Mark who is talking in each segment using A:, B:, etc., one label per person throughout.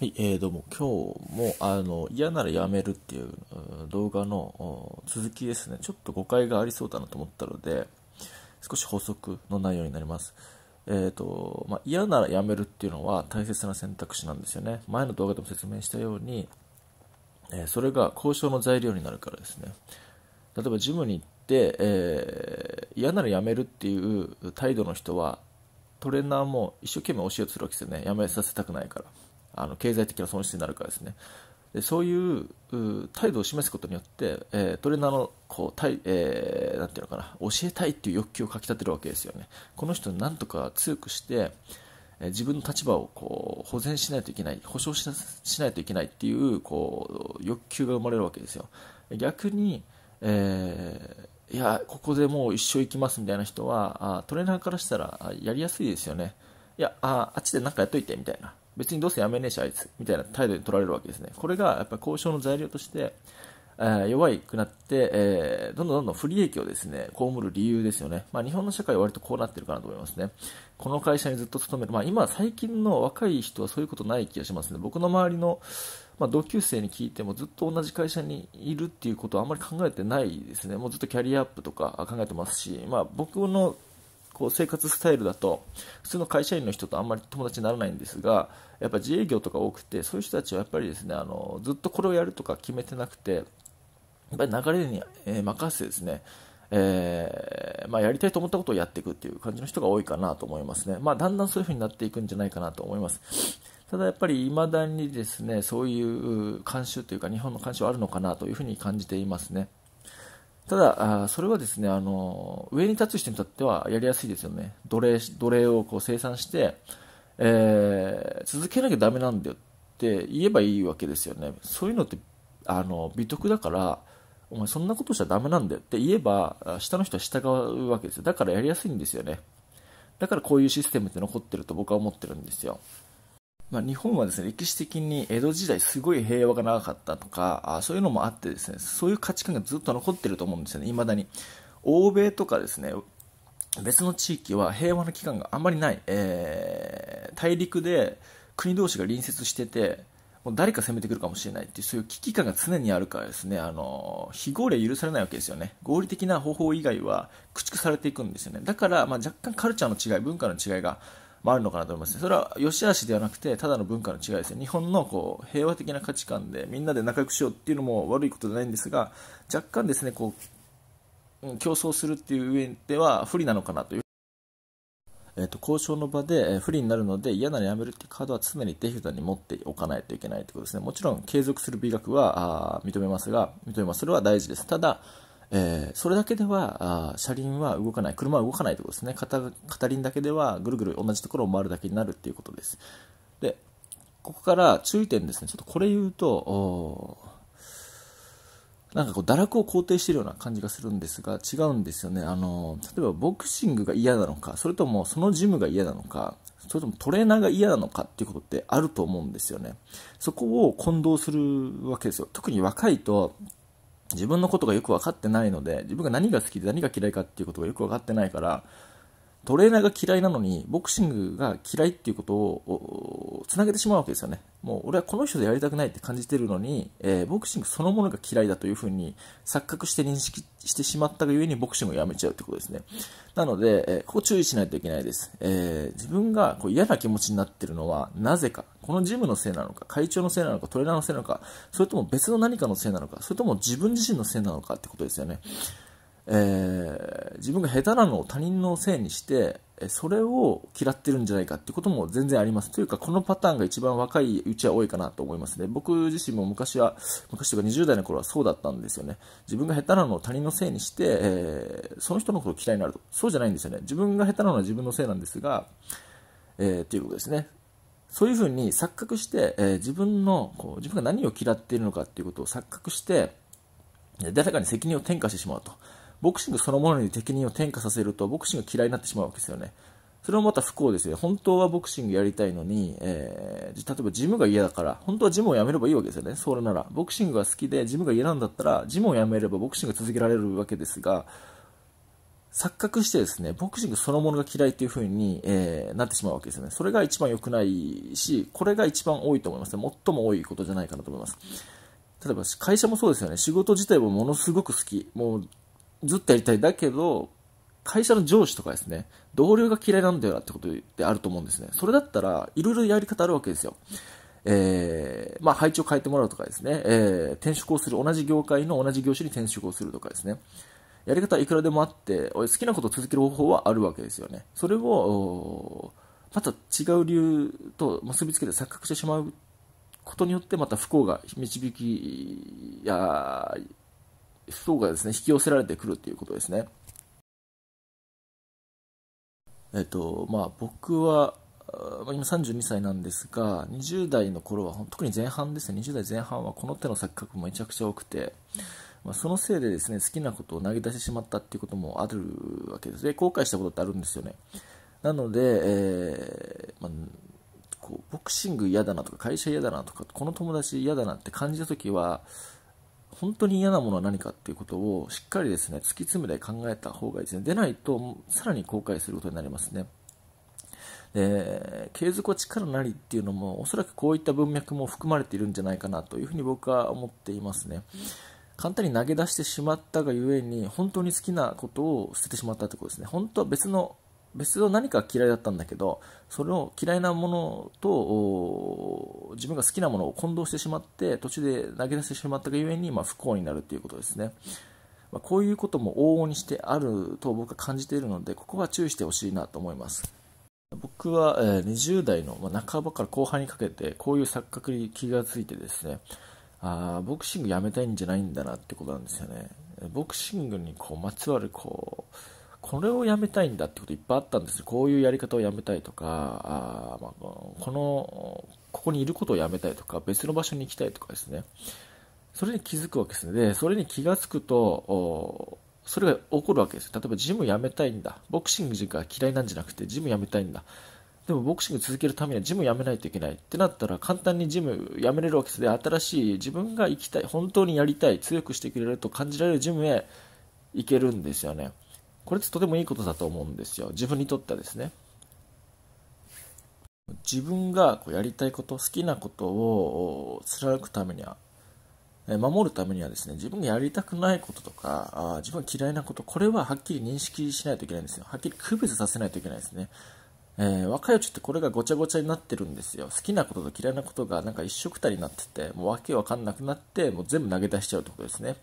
A: はい、えー、どうも、今日も、あの、嫌ならやめるっていう動画の続きですね、ちょっと誤解がありそうだなと思ったので、少し補足の内容になります。えっ、ー、と、まあ、嫌ならやめるっていうのは大切な選択肢なんですよね。前の動画でも説明したように、えー、それが交渉の材料になるからですね。例えば、ジムに行って、えー、嫌ならやめるっていう態度の人は、トレーナーも一生懸命教えをするわけですよね。やめさせたくないから。あの経済的な損失になるかですねでそういう態度を示すことによって、えー、トレーナーのこうえー、てうのかな教えたいっていう欲求をかきたてるわけですよねこの人をなんとか強くして、えー、自分の立場をこう保全しないといけない保証しないといけないっていうこう欲求が生まれるわけですよ逆に、えー、いやここでもう一生行きますみたいな人はあトレーナーからしたらやりやすいですよねいやああっちで何かやっといてみたいな別にどうせやめねえし、あいつ、みたいな態度で取られるわけですね。これが、やっぱ交渉の材料として、え弱くなって、えー、どんどんどんどん不利益をですね、被る理由ですよね。まあ、日本の社会は割とこうなってるかなと思いますね。この会社にずっと勤める。まあ、今、最近の若い人はそういうことない気がしますね。僕の周りの、まあ、同級生に聞いてもずっと同じ会社にいるっていうことはあんまり考えてないですね。もうずっとキャリアアップとか考えてますし、まあ、僕のこう生活スタイルだと普通の会社員の人とあんまり友達にならないんですがやっぱ自営業とか多くてそういう人たちはやっぱりですねあのずっとこれをやるとか決めてなくてやっぱり流れに、え任せてですねえー、まあ、やりたいと思ったことをやっていくっていう感じの人が多いかなと思いますね、まあ、だんだんそういう風になっていくんじゃないかなと思いますただやっぱり未だにですねそういう慣習というか日本の慣習はあるのかなという風に感じていますねただ、それはですね、あの、上に立つ人にとってはやりやすいですよね。奴隷、奴隷をこう生産して、えー、続けなきゃダメなんだよって言えばいいわけですよね。そういうのって、あの、美徳だから、お前そんなことしちゃダメなんだよって言えば、下の人は従うわけですよ。だからやりやすいんですよね。だからこういうシステムって残ってると僕は思ってるんですよ。まあ、日本はですね歴史的に江戸時代すごい平和が長かったとかあそういうのもあってですねそういう価値観がずっと残ってると思うんですよね未だに欧米とかですね別の地域は平和の期間があんまりない、えー、大陸で国同士が隣接しててもう誰か攻めてくるかもしれないっていうそういう危機感が常にあるからですねあの非合理は許されないわけですよね合理的な方法以外は駆逐されていくんですよねだから、まあ、若干カルチャーの違い文化の違いがもあるのかなと思います、ね、それは良し悪しではなくてただの文化の違いですね日本のこう平和的な価値観でみんなで仲良くしようっていうのも悪いことじゃないんですが若干ですねこう競争するっていう上では不利なのかなというえー、と交渉の場で不利になるので嫌ならやめるってカードは常に手札に持っておかないといけないということですねもちろん継続する美学はあ認めますが認めますそれは大事ですただえー、それだけではあ車輪は動かない車は動かないということですね片片輪だけではぐるぐる同じところを回るだけになるっていうことですでここから注意点ですねちょっとこれ言うとなんかこう堕落を肯定しているような感じがするんですが違うんですよねあの例えばボクシングが嫌なのかそれともそのジムが嫌なのかそれともトレーナーが嫌なのかっていうことってあると思うんですよねそこを混同するわけですよ特に若いと自分のことがよく分かってないので、自分が何が好きで何が嫌いかっていうことがよく分かってないから、トレーナーが嫌いなのに、ボクシングが嫌いっていうことを、つなげてしまうわけですよね。もう、俺はこの人でやりたくないって感じてるのに、えー、ボクシングそのものが嫌いだというふうに、錯覚して認識してしまったがゆえに、ボクシングをやめちゃうってことですね。なので、えー、ここ注意しないといけないです。えー、自分がこう嫌な気持ちになってるのは、なぜか。このジムのせいなのか、会長のせいなのか、トレーナーのせいなのか、それとも別の何かのせいなのか、それとも自分自身のせいなのかってことですよね。えー、自分が下手なのを他人のせいにして、それを嫌ってるんじゃないかってことも全然あります。というか、このパターンが一番若いうちは多いかなと思いますね。僕自身も昔は、昔とか20代の頃はそうだったんですよね。自分が下手なのを他人のせいにして、えー、その人のことを嫌いになると。そうじゃないんですよね。自分が下手なのは自分のせいなんですが、えー、ということですね。そういうふうに錯覚して、えー、自分のこう自分が何を嫌っているのかっていうことを錯覚して誰かに責任を転嫁してしまうとボクシングそのものに責任を転嫁させるとボクシング嫌いになってしまうわけですよねそれもまた不幸ですよ本当はボクシングやりたいのに、えー、例えばジムが嫌だから本当はジムをやめればいいわけですよねそれならボクシングが好きでジムが嫌なんだったらジムをやめればボクシングが続けられるわけですが錯覚してですね、ボクシングそのものが嫌いという風に、えー、なってしまうわけですよね。それが一番良くないし、これが一番多いと思いますね。最も多いことじゃないかなと思います。例えば会社もそうですよね。仕事自体もものすごく好き。もうずっとやりたい。だけど、会社の上司とかですね、同僚が嫌いなんだよなってことであると思うんですね。それだったら、いろいろやり方あるわけですよ。えー、まあ、配置を変えてもらうとかですね、えー、転職をする、同じ業界の同じ業種に転職をするとかですね、やり方はいくらでもあって好きなことを続ける方法はあるわけですよねそれをまた違う理由と結びつけて錯覚してしまうことによってまた不幸が導きや不幸がですね引き寄せられてくるということですねえっとまあ僕は今32歳なんですが20代の頃は特に前半ですね20代前半はこの手の錯覚もめちゃくちゃ多くて、まあ、そのせいでですね好きなことを投げ出してしまったっていうこともあるわけですで後悔したことってあるんですよねなので、えー、まあ、こうボクシング嫌だなとか会社嫌だなとかこの友達嫌だなって感じた時は本当に嫌なものは何かっていうことをしっかりですね突き詰めて考えた方がいいですね出ないとさらに後悔することになりますねで継続は力なりっていうのもおそらくこういった文脈も含まれているんじゃないかなというふうに僕は思っていますね、簡単に投げ出してしまったがゆえに本当に好きなことを捨ててしまったってことですね本当は別の別の何か嫌いだったんだけどそれを嫌いなものと自分が好きなものを混同してしまって途中で投げ出してしまったがゆえに、まあ、不幸になるということですね、まあ、こういうことも往々にしてあると僕は感じているのでここは注意してほしいなと思います僕は20代の半ばから後半にかけてこういう錯覚に気がついてですねあボクシングやめたいんじゃないんだなってことなんですよねボクシングにこうまつわるこうこれをやめたいんだってこといっぱいあったんですこういうやり方をやめたいとかあ、まあ、このここにいることをやめたいとか別の場所に行きたいとかですねそれに気づくわけですねでそれに気が付くとそれが起こるわけです例えばジムやめたいんだボクシングが嫌いなんじゃなくてジムやめたいんだでもボクシング続けるためにはジムやめないといけないってなったら簡単にジム辞めれるわけですで新しい自分が行きたい本当にやりたい強くしてくれると感じられるジムへ行けるんですよねこれってとてもいいことだと思うんですよ自分にとってはですね自分がこうやりたいこと好きなことを貫くためには守るためにはですね自分がやりたくないこととかあ自分が嫌いなことこれははっきり認識しないといけないんですよはっきり区別させないといけないですねえー、若いうちってこれがごちゃごちゃになってるんですよ好きなことと嫌いなことがなんか一緒くたになっててもう訳わかんなくなってもう全部投げ出しちゃうってことですね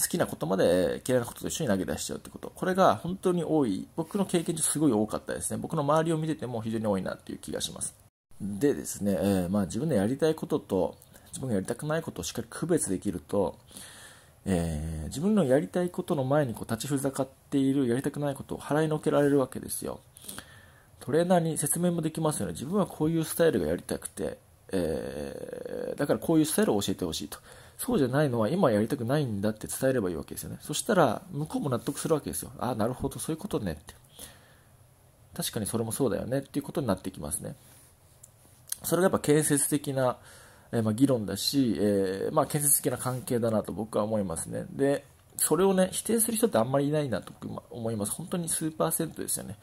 A: 好きなことまで嫌いなことと一緒に投げ出しちゃうってことこれが本当に多い僕の経験上すごい多かったですね僕の周りを見てても非常に多いなっていう気がしますでですね、えー、まあ、自分のやりたいことと自分がやりたくないことをしっかり区別できると、えー、自分のやりたいことの前にこう立ちふざかっているやりたくないことを払いのけられるわけですよトレーナーに説明もできますよね。自分はこういうスタイルがやりたくて、えー、だからこういうスタイルを教えてほしいと。そうじゃないのは今やりたくないんだって伝えればいいわけですよね。そしたら向こうも納得するわけですよ。ああ、なるほど、そういうことねって。確かにそれもそうだよねっていうことになってきますね。それがやっぱ建設的な、えー、まあ、議論だし、えー、まあ、建設的な関係だなと僕は思いますね。で、それをね、否定する人ってあんまりいないなと思います。本当に数パーセントですよね。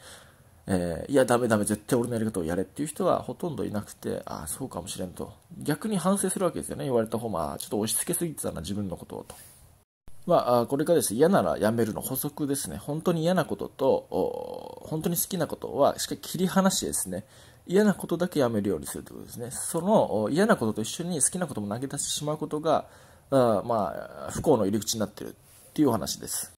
A: えー、いや、ダメダメ、絶対俺のやり方をやれっていう人はほとんどいなくて、ああ、そうかもしれんと。逆に反省するわけですよね、言われた方まあ、ちょっと押し付けすぎてたな、自分のことをと。まあ、これがですね、嫌ならやめるの補足ですね。本当に嫌なことと、本当に好きなことは、しっかり切り離してですね、嫌なことだけやめるようにするということですね。その嫌なことと一緒に好きなことも投げ出してしまうことが、あまあ、不幸の入り口になってるっていうお話です。